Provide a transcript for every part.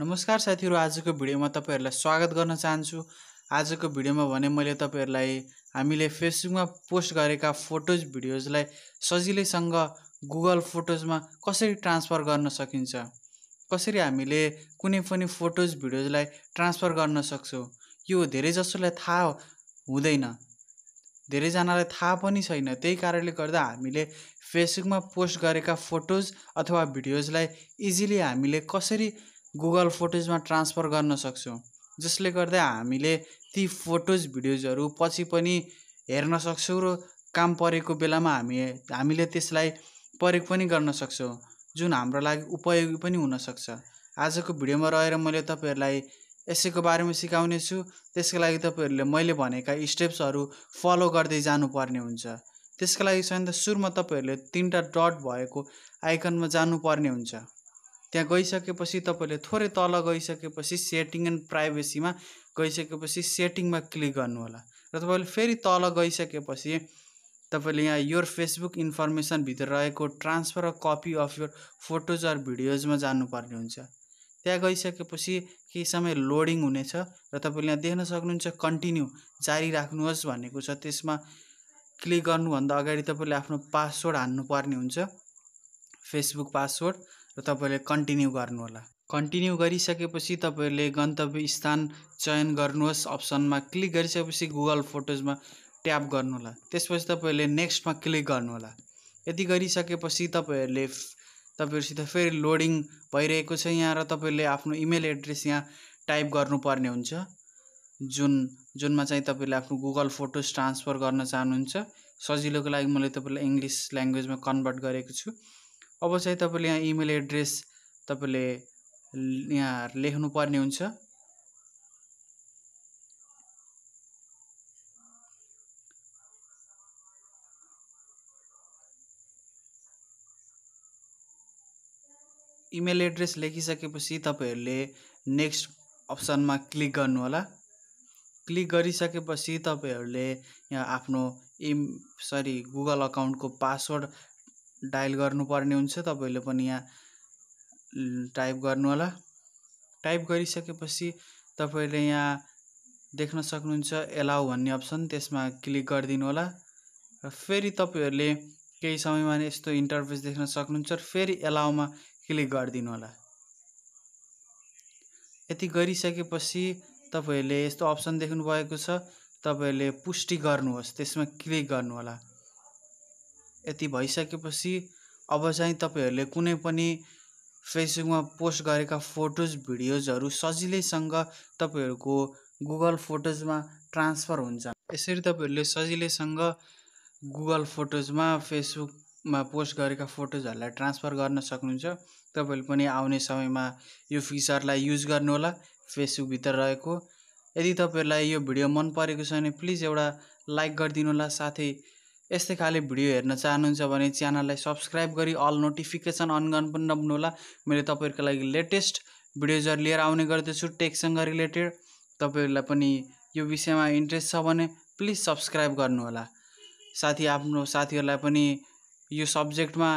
नमस्कार साथीहरू आजको भिडियोमा तपाईँहरूलाई स्वागत गर्न चाहन्छु आजको भिडियोमा भने मैले तपाईँहरूलाई हामीले फेसबुकमा पोस्ट गरेका फोटोज भिडियोजलाई सजिलैसँग गुगल फोटोजमा कसरी ट्रान्सफर गर्न सकिन्छ कसरी हामीले कुनै पनि फोटोज भिडियोजलाई ट्रान्सफर गर्न सक्छौँ यो धेरैजसोलाई थाहा हुँदैन धेरैजनालाई थाहा पनि छैन त्यही कारणले गर्दा हामीले फेसबुकमा पोस्ट गरेका फोटोज अथवा भिडियोजलाई इजिली हामीले कसरी गुगल फोटोजमा ट्रान्सफर गर्न सक्छौँ जसले गर्दा हामीले ती फोटोज भिडियोजहरू पछि पनि हेर्न सक्छौँ र काम परेको बेलामा हामी हामीले त्यसलाई प्रयोग पनि गर्न सक्छौँ जुन हाम्रो लागि उपयोगी पनि हुनसक्छ आजको भिडियोमा रहेर मैले तपाईँहरूलाई यसैको बारेमा सिकाउने छु त्यसको लागि तपाईँहरूले मैले भनेका स्टेप्सहरू फलो गर्दै जानुपर्ने हुन्छ त्यसको लागि सबैभन्दा सुरुमा तपाईँहरूले तिनवटा डट भएको आइकनमा जानुपर्ने हुन्छ त्यहाँ गइसकेपछि तपाईँले थोरै तल गइसकेपछि सेटिङ एन्ड प्राइभेसीमा गइसकेपछि सेटिङमा क्लिक गर्नुहोला र तपाईँले फेरि तल गइसकेपछि तपाईँले यहाँ योर फेसबुक इन्फर्मेसनभित्र रहेको ट्रान्सफर र copy of your photos or भिडियोजमा जानुपर्ने हुन्छ त्यहाँ गइसकेपछि केही समय लोडिङ हुनेछ र तपाईँले यहाँ देख्न सक्नुहुन्छ कन्टिन्यू जारी राख्नुहोस् भनेको छ त्यसमा क्लिक गर्नुभन्दा अगाडि तपाईँले आफ्नो पासवर्ड हान्नुपर्ने हुन्छ फेसबुक पासवर्ड र तपाईँले कन्टिन्यू गर्नुहोला कन्टिन्यू गरिसकेपछि तपाईँहरूले गन्तव्य स्थान चयन गर्नुहोस् अप्सनमा क्लिक गरिसकेपछि गुगल फोटोजमा ट्याप गर्नुहोला त्यसपछि तपाईँहरूले नेक्स्टमा क्लिक गर्नुहोला यति गरिसकेपछि तपाईँहरूले तपाईँहरूसित फेरि लोडिङ भइरहेको छ यहाँ र तपाईँहरूले आफ्नो इमेल एड्रेस यहाँ टाइप गर्नुपर्ने हुन्छ जुन जुनमा चाहिँ तपाईँले आफ्नो गुगल फोटोज ट्रान्सफर गर्न चाहनुहुन्छ सजिलोको लागि मैले तपाईँलाई इङ्ग्लिस ल्याङ्ग्वेजमा कन्भर्ट गरेको छु अब चाहिँ तपाईँले यहाँ इमेल एड्रेस तपाईँले यहाँ लेख्नु पर्ने हुन्छ इमेल एड्रेस लेखिसकेपछि तपाईँहरूले नेक्स्ट अप्सनमा क्लिक गर्नु होला क्लिक गरिसकेपछि तपाईँहरूले यहाँ आफ्नो इम सरी गुगल अकाउन्टको पासवर्ड डायल गर्नुपर्ने हुन्छ तपाईँहरूले पनि यहाँ टाइप गर्नु होला टाइप गरिसकेपछि तपाईँले यहाँ देख्न सक्नुहुन्छ एलाउ भन्ने अप्सन त्यसमा क्लिक गरिदिनु होला र फेरि तपाईँहरूले केही समयमा नै यस्तो इन्टरफेस देख्न सक्नुहुन्छ र फेरि एलाउमा क्लिक गरिदिनु होला यति गरिसकेपछि तपाईँहरूले यस्तो अप्सन देख्नुभएको छ तपाईँहरूले पुष्टि गर्नुहोस् त्यसमा क्लिक गर्नुहोला यति भइसकेपछि अब चाहिँ तपाईँहरूले कुनै पनि फेसबुकमा पोस्ट गरेका फोटोज भिडियोजहरू सजिलैसँग तपाईँहरूको गुगल फोटोजमा ट्रान्सफर हुन्छ यसरी तपाईँहरूले सजिलैसँग गुगल फोटोजमा फेसबुकमा पोस्ट गरेका फोटोजहरूलाई ट्रान्सफर गर्न सक्नुहुन्छ तपाईँहरूले पनि आउने समयमा यो फिचरलाई युज गर्नुहोला फेसबुकभित्र रहेको यदि तपाईँहरूलाई यो भिडियो मन परेको छ भने प्लिज एउटा लाइक गरिदिनु होला साथै यस्तै खाले भिडियो हेर्न चाहनुहुन्छ भने च्यानललाई सब्सक्राइब गरी अल नोटिफिकेसन अन गर्न पनि नभुल्नुहोला मैले तपाईँहरूको लागि लेटेस्ट भिडियोजहरू लिएर आउने गर्दछु टेकसँग रिलेटेड तपाईँहरूलाई पनि यो विषयमा इन्ट्रेस्ट छ भने प्लिज सब्सक्राइब गर्नुहोला साथी आफ्नो साथीहरूलाई पनि यो सब्जेक्टमा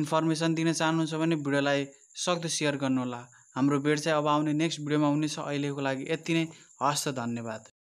इन्फर्मेसन दिन चाहनुहुन्छ भने भिडियोलाई सक्दो सेयर गर्नुहोला हाम्रो भेट चाहिँ अब आउने नेक्स्ट भिडियोमा हुनेछ अहिलेको लागि यति नै हस्त धन्यवाद